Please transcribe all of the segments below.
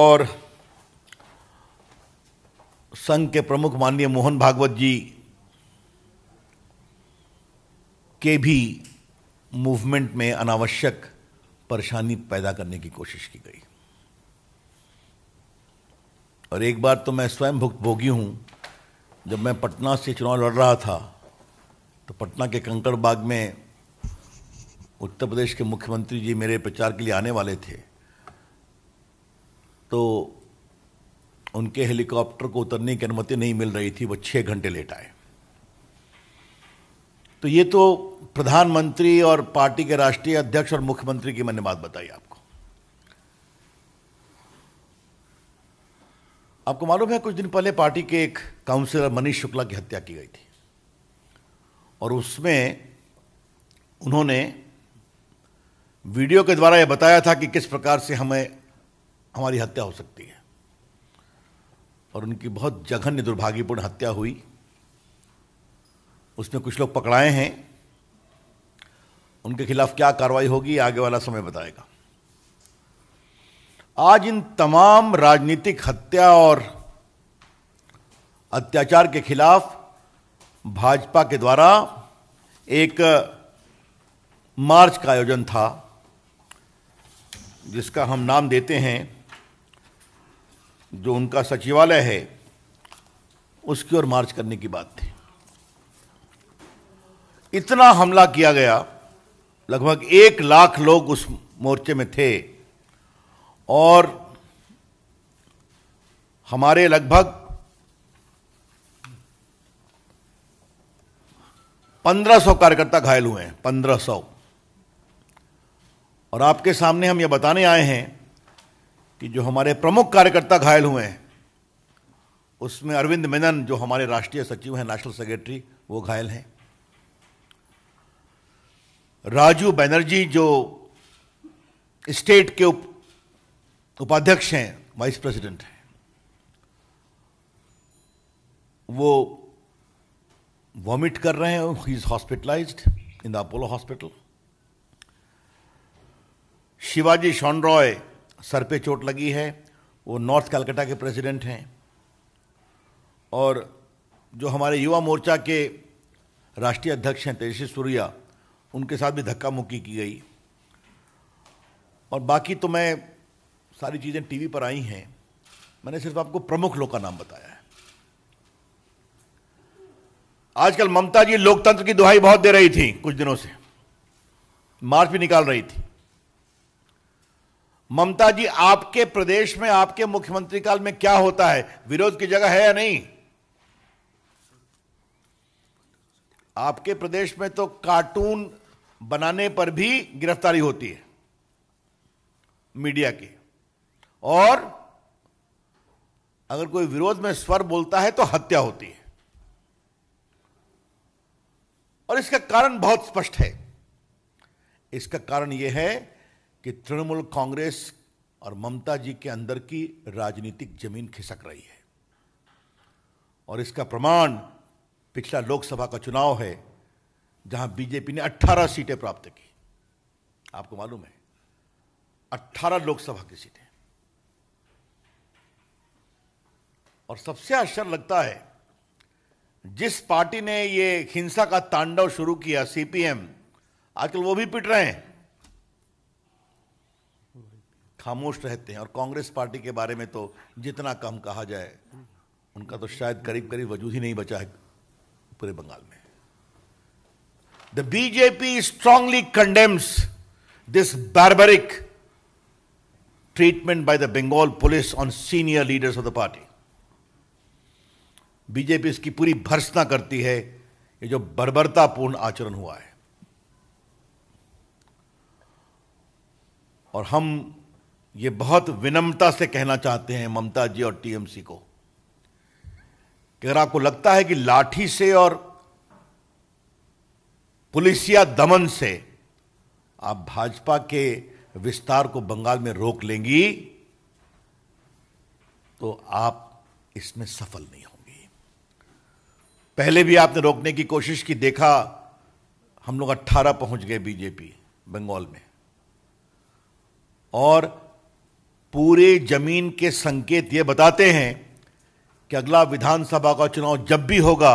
और संघ के प्रमुख माननीय मोहन भागवत जी के भी मूवमेंट में अनावश्यक परेशानी पैदा करने की कोशिश की गई और एक बार तो मैं स्वयं भोगी हूं जब मैं पटना से चुनाव लड़ रहा था तो पटना के कंकड़बाग में उत्तर प्रदेश के मुख्यमंत्री जी मेरे प्रचार के लिए आने वाले थे तो उनके हेलीकॉप्टर को उतरने की अनुमति नहीं मिल रही थी वो छः घंटे लेट आए तो ये तो प्रधानमंत्री और पार्टी के राष्ट्रीय अध्यक्ष और मुख्यमंत्री की मैंने बात बताई आपको आपको मालूम है कुछ दिन पहले पार्टी के एक काउंसिलर मनीष शुक्ला की हत्या की गई थी और उसमें उन्होंने वीडियो के द्वारा यह बताया था कि किस प्रकार से हमें हमारी हत्या हो सकती है और उनकी बहुत जघन्य दुर्भाग्यपूर्ण हत्या हुई उसमें कुछ लोग पकड़ाए हैं उनके खिलाफ क्या कार्रवाई होगी आगे वाला समय बताएगा आज इन तमाम राजनीतिक हत्या और अत्याचार के खिलाफ भाजपा के द्वारा एक मार्च का आयोजन था जिसका हम नाम देते हैं जो उनका सचिवालय है उसकी ओर मार्च करने की बात थी इतना हमला किया गया लगभग एक लाख लोग उस मोर्चे में थे और हमारे लगभग पंद्रह सौ कार्यकर्ता घायल हुए हैं पंद्रह सौ और आपके सामने हम ये बताने आए हैं कि जो हमारे प्रमुख कार्यकर्ता घायल हुए हैं उसमें अरविंद मेनन जो हमारे राष्ट्रीय सचिव हैं नेशनल सेक्रेटरी वो घायल हैं राजू बैनर्जी जो स्टेट के उप, उपाध्यक्ष हैं वाइस प्रेसिडेंट हैं वो वॉमिट कर रहे हैं he is hospitalised in the Apollo hospital Shivaji शॉन रॉय सर पे चोट लगी है वो नॉर्थ कलकत्ता के प्रेसिडेंट हैं और जो हमारे युवा मोर्चा के राष्ट्रीय अध्यक्ष हैं तेजस्वी सूर्या उनके साथ भी धक्का मुक्की की गई और बाकी तो मैं सारी चीज़ें टीवी पर आई हैं मैंने सिर्फ आपको प्रमुख लोग का नाम बताया है आजकल ममता जी लोकतंत्र की दुहाई बहुत दे रही थी कुछ दिनों से मार्च भी निकाल रही थी ममता जी आपके प्रदेश में आपके मुख्यमंत्री काल में क्या होता है विरोध की जगह है या नहीं आपके प्रदेश में तो कार्टून बनाने पर भी गिरफ्तारी होती है मीडिया की और अगर कोई विरोध में स्वर बोलता है तो हत्या होती है और इसका कारण बहुत स्पष्ट है इसका कारण यह है कि तृणमूल कांग्रेस और ममता जी के अंदर की राजनीतिक जमीन खिसक रही है और इसका प्रमाण पिछला लोकसभा का चुनाव है जहां बीजेपी ने 18 सीटें प्राप्त की आपको मालूम है 18 लोकसभा की सीटें और सबसे आश्चर्य लगता है जिस पार्टी ने ये हिंसा का तांडव शुरू किया सीपीएम आजकल वो भी पिट रहे हैं खामोश रहते हैं और कांग्रेस पार्टी के बारे में तो जितना कम कहा जाए उनका तो शायद करीब करीब वजूद ही नहीं बचा है पूरे बंगाल में the BJP strongly condemns this barbaric treatment by the Bengal police on senior leaders of the party BJP इसकी पूरी भर्सना करती है ये जो बर्बरतापूर्ण आचरण हुआ है और हम ये बहुत विनम्रता से कहना चाहते हैं ममता जी और टीएमसी को कि अगर आपको लगता है कि लाठी से और पुलिसिया दमन से आप भाजपा के विस्तार को बंगाल में रोक लेंगी तो आप इसमें सफल नहीं होंगी पहले भी आपने रोकने की कोशिश की देखा हम लोग 18 पहुंच गए बीजेपी बंगाल में और पूरे जमीन के संकेत ये बताते हैं कि अगला विधानसभा का चुनाव जब भी होगा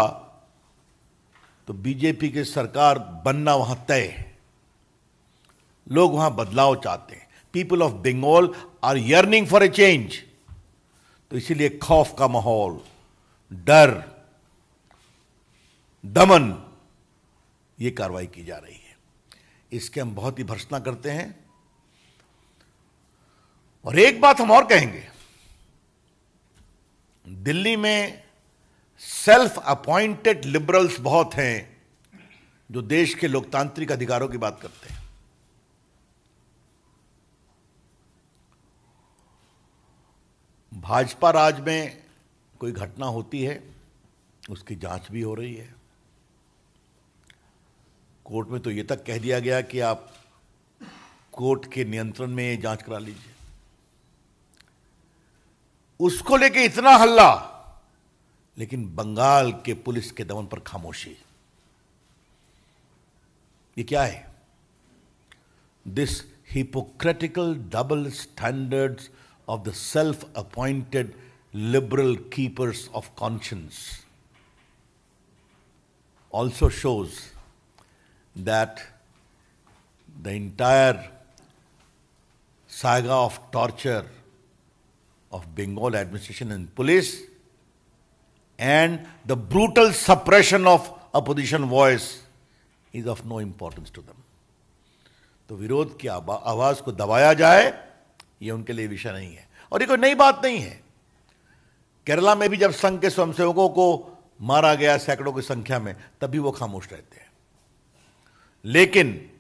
तो बीजेपी की सरकार बनना वहां तय है लोग वहां बदलाव चाहते हैं people of Bengal are yearning for a change तो इसीलिए खौफ का माहौल डर दमन ये कार्रवाई की जा रही है इसके हम बहुत ही भर्सना करते हैं और एक बात हम और कहेंगे दिल्ली में सेल्फ अपॉइंटेड लिबरल्स बहुत हैं जो देश के लोकतांत्रिक अधिकारों की बात करते हैं भाजपा राज में कोई घटना होती है उसकी जांच भी हो रही है कोर्ट में तो ये तक कह दिया गया कि आप कोर्ट के नियंत्रण में जांच करा लीजिए उसको लेके इतना हल्ला लेकिन बंगाल के पुलिस के दमन पर खामोशी ये क्या है this hypocritical double standards of the self appointed liberal keepers of conscience also shows that the entire saga of torture of Bengal administration and police and the brutal suppression of opposition voice is of no importance to them. तो विरोध की आवाज को दबाया जाए ये उनके लिए विषय नहीं है और ये कोई नई बात नहीं है केरला में भी जब संघ के स्वयंसेवकों को मारा गया सैकड़ों की संख्या में तभी wo खामोश rehte हैं lekin